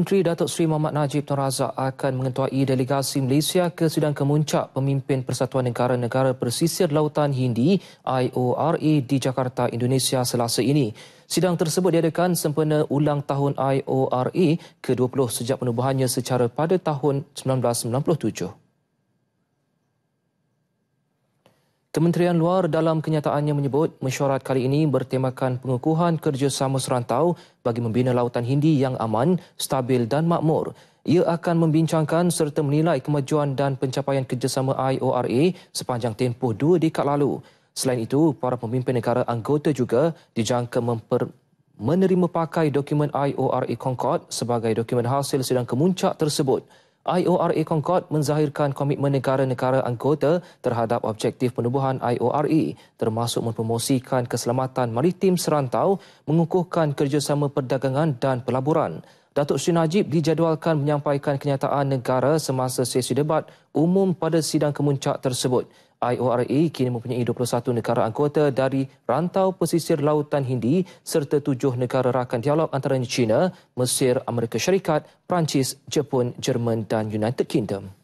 Menteri Datuk Seri Muhammad Najib Tun Razak akan mengetuai delegasi Malaysia ke Sidang Kemuncak Pemimpin Persatuan Negara-Negara Persisir Lautan Hindi IORA di Jakarta, Indonesia selasa ini. Sidang tersebut diadakan sempena ulang tahun IORA ke-20 sejak penubuhannya secara pada tahun 1997. Kementerian Luar dalam kenyataannya menyebut mesyuarat kali ini bertemakan pengukuhan kerjasama serantau bagi membina lautan Hindi yang aman, stabil dan makmur. Ia akan membincangkan serta menilai kemajuan dan pencapaian kerjasama IORA sepanjang tempoh dua dekad lalu. Selain itu, para pemimpin negara anggota juga dijangka memper menerima pakai dokumen IORA Concord sebagai dokumen hasil sidang kemuncak tersebut. IORE Concord menzahirkan komitmen negara-negara anggota terhadap objektif penubuhan IORE termasuk mempromosikan keselamatan maritim serantau, mengukuhkan kerjasama perdagangan dan pelaburan. Datuk Sri Najib dijadualkan menyampaikan kenyataan negara semasa sesi debat umum pada sidang kemuncak tersebut. IORA kini mempunyai 21 negara anggota dari rantau pesisir lautan Hindi serta tujuh negara rakan dialog antaranya China, Mesir, Amerika Syarikat, Perancis, Jepun, Jerman dan United Kingdom.